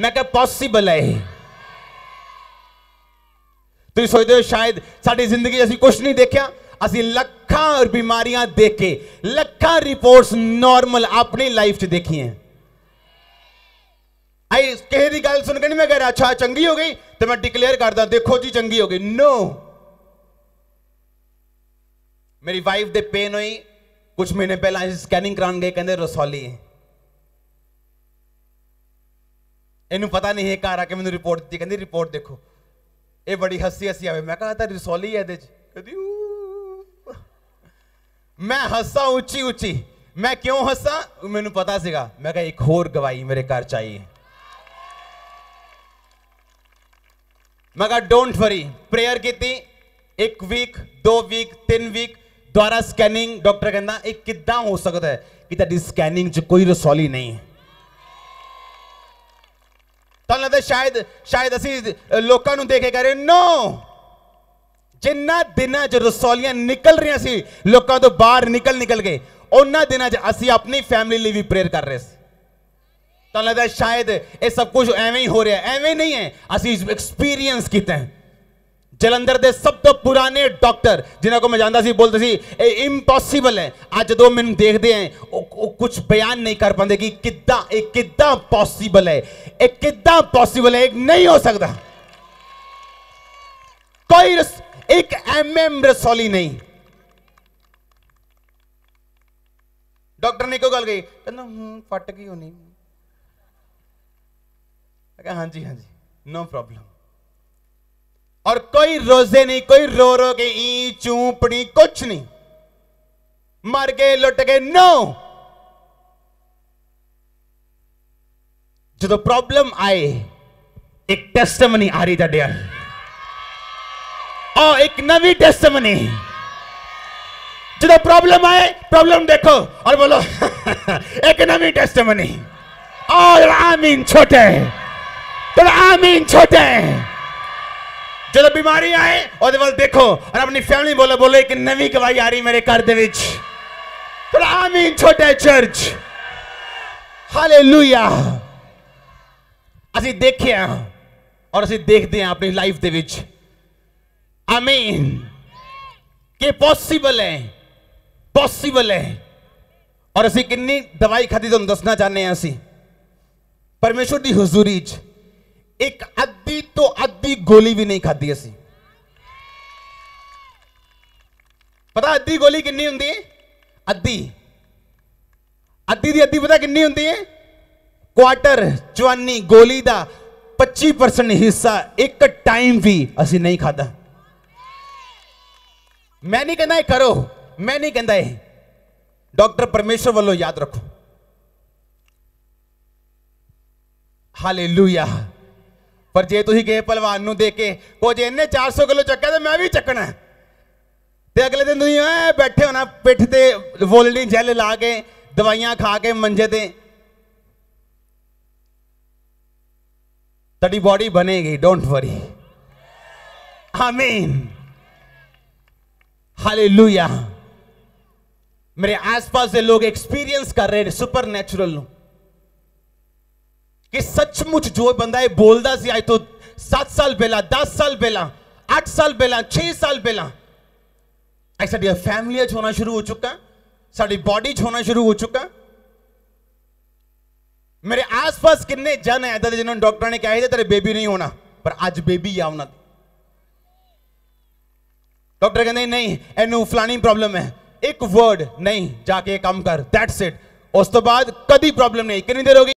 ਮੈਂ ਕਿਹਾ ਪੋਸੀਬਲ ਹੈ ਇਹ ਤੁਸੀਂ ਸੋਚਦੇ ਹੋ ਸ਼ਾਇਦ ਸਾਡੀ ਜ਼ਿੰਦਗੀ ਅਸੀਂ ਕੁਝ ਨਹੀਂ ਦੇਖਿਆ ਅਸੀਂ ਲੱਖਾਂ ਬਿਮਾਰੀਆਂ ਦੇਖੇ ਲੱਖਾਂ ਰਿਪੋਰਟਸ ਨਾਰਮਲ ਆਪਣੀ ਲਾਈਫ 'ਚ ਦੇਖੀਆਂ ਆਈ ਕਿਸੇ ਦੀ ਗੱਲ ਸੁਣ ਕੇ ਨਹੀਂ ਮੈਂ ਕਹ ਰਿਹਾ ਅੱਛਾ ਚੰਗੀ ਹੋ ਗਈ ਤੇ ਮੈਂ ਡਿਕਲੇਅਰ ਕਰਦਾ ਦੇਖੋ ਜੀ ਚੰਗੀ ਹੋ ਗਈ ਨੋ ਮੇਰੀ ਵਾਈਫ ਦੇ ਪੇਨ ਹੋਈ ਕੁਝ ਮਹੀਨੇ ਪਹਿਲਾਂ ਅਸੀਂ ਸਕੈਨਿੰਗ ਕਰਾਉਣ ਗਏ ਕਹਿੰਦੇ ਰਸੌਲੀ ਹੈ ਇਹਨੂੰ ਪਤਾ ਨਹੀਂ ਇਹ ਘਰ ਆ ਕੇ ਮੈਨੂੰ ਰਿਪੋਰਟ ਦਿੱਤੀ ਕਹਿੰਦੀ ਰਿਪੋਰਟ ਦੇਖੋ ਇਹ ਬੜੀ ਹੱਸੀ ਹੱਸੀ ਆਵੇ ਮੈਂ ਕਹਾ ਤਾਂ ਰਸੋਲੀ ਹੈ ਇਹਦੇ 'ਚ ਕਹਿੰਦੀ ਮੈਂ ਹੱਸਾਂ ਉੱਚੀ ਉੱਚੀ ਮੈਂ ਕਿਉਂ ਹੱਸਾਂ ਮੈਨੂੰ ਪਤਾ ਸੀਗਾ ਮੈਂ ਕਿਹਾ ਇੱਕ ਹੋਰ ਗਵਾਹੀ ਮੇਰੇ ਘਰ ਚਾਹੀਏ ਮੈਂ ਕਿਹਾ ਡੋਨਟ ਵਰੀ ਪ੍ਰੇਅਰ ਕੀਤੀ ਇੱਕ ਵੀਕ ਦੋ ਵੀਕ ਤਿੰਨ ਵੀਕ ਦੁਆਰਾ ਸਕੈਨਿੰਗ ਡਾਕਟਰ ਕਹਿੰਦਾ ਇਹ ਕਿੱਦਾਂ ਹੋ ਸਕਦਾ ਹੈ ਕਿ ਤੁਹਾਡੀ ਸਕੈਨਿੰਗ 'ਚ ਕੋਈ ਰਸੋਲੀ ਨਹੀਂ ਹੈ ਤਾਂ ਲੱਗਦਾ ਸ਼ਾਇਦ ਸ਼ਾਇਦ ਅਸੀਂ ਲੋਕਾਂ ਨੂੰ ਦੇਖੇ ਕਰੇ ਨੋ ਜਿੰਨਾ ਦਿਨਾਂ 'ਚ ਰਸੌਲੀਆਂ ਨਿਕਲ ਰਹੀਆਂ ਸੀ ਲੋਕਾਂ ਤੋਂ ਬਾਹਰ ਨਿਕਲ ਨਿਕਲ ਕੇ ਉਹਨਾਂ ਦਿਨਾਂ 'ਚ ਅਸੀਂ ਆਪਣੀ ਫੈਮਿਲੀ ਲਈ ਵੀ ਪ੍ਰੇਅਰ ਕਰ ਰਹੇ ਸੀ ਤਾਂ ਲੱਗਦਾ ਸ਼ਾਇਦ ਇਹ ਸਭ ਕੁਝ ਐਵੇਂ ਹੀ ਹੋ ਰਿਹਾ ਐਵੇਂ ਨਹੀਂ ਹੈ ਅਸੀਂ ਐਕਸਪੀਰੀਅੰਸ ਕੀਤਾ ਹੈ ਜਲੰਧਰ ਦੇ ਸਭ ਤੋਂ ਪੁਰਾਣੇ ਡਾਕਟਰ ਜਿਨ੍ਹਾਂ ਕੋ ਮੈਂ ਜਾਣਦਾ ਸੀ ਬੋਲਦੇ ਸੀ ਇਹ ਇੰਪੋਸੀਬਲ ਹੈ ਅੱਜ ਜਦੋਂ ਮੈਨੂੰ ਦੇਖਦੇ ਆ ਉਹ ਕੁਝ ਬਿਆਨ ਨਹੀਂ ਕਰ ਪਾਉਂਦੇ ਕਿ ਕਿੱਦਾਂ ਇਹ ਕਿੱਦਾਂ ਪੋਸੀਬਲ ਹੈ ਇਹ ਕਿੱਦਾਂ ਪੋਸੀਬਲ ਹੈ ਇਹ ਨਹੀਂ ਹੋ ਸਕਦਾ ਕੋਈ ਇੱਕ ਐਮਐਮ ਰਸੋਲੀ ਨਹੀਂ ਡਾਕਟਰ ਨੇ ਕੋ ਗੱਲ ਗਈ ਕਹਿੰਦਾ ਹੂੰ ਫਟ ਗਈ ਹੋਣੀ ਮੈਂ ਕਿਹਾ ਹਾਂਜੀ ਹਾਂਜੀ ਨੋ ਪ੍ਰੋਬਲਮ और कोई रोजे नहीं कोई रो रो के ई चूपड़ी कुछ नहीं मर गए लुट गए नो जो तो प्रॉब्लम आए एक टेस्ट मनी आ रही था डेयर और एक नवी टेस्ट मनी जो प्रॉब्लम आए प्रॉब्लम देखो और बोलो एक नवी टेस्ट मनी और आमीन छोटे तो आमीन छोटे जो बीमारी आए और वाल देखो और अपनी फैमिली बोले बोले एक नवी गवाही आ रही मेरे घर आमीन चर्च हाले लुया असि और असं देखते हैं अपनी लाइफ के आमीन के पॉसीबल है पॉसिबल है और असं कि दवाई खाती तुम दसना चाहते हैं अं परमेश्वर की हजूरी च एक अद्ध तो अद्धी गोली भी नहीं खाधी असी पता अद्धी गोली कि अद्धी अद्धी की अद्धी पता कि क्वार्टर चवानी गोली का पच्ची परसेंट हिस्सा एक टाइम भी असी नहीं खाधा मैं नहीं कहना करो मैं नहीं कहता यह डॉक्टर परमेश्वर वालों याद रखो हाले लुया पर जे तुम गए भलवान देख के कुछ इन्हें चार सौ किलो चुका तो मैं भी चकना है तो अगले दिन तुम ए बैठे होना पिठ से वोलडी जैल ला के दवाइया खा के मंजे तेरी बॉडी बनेगी डोंट वरी हमीन हले लुया मेरे आस पास के लोग एक्सपीरियंस कर रहे सुपर नैचुरल सचमुच जो बंदा બંદાએ बोलता સી આય तो सात साल पहला दस साल पहला આઠ साल पहला છ साल पहला ऐसा फैमिली होना शुरू हो चुका साड़ी बॉडी होना शुरू हो चुका मेरे आसपास किन्ने जन है ऐसा जिन्होंने डॉक्टर ने कहा तेरे बेबी नहीं होना पर आज बेबी या उन्होंने डॉक्टर कहते नहीं एनू फलानी प्रॉब्लम है एक वर्ड नहीं जाके काम कर दैट्स इट उस तो बाद कभी प्रॉब्लम नहीं कितनी देर होगी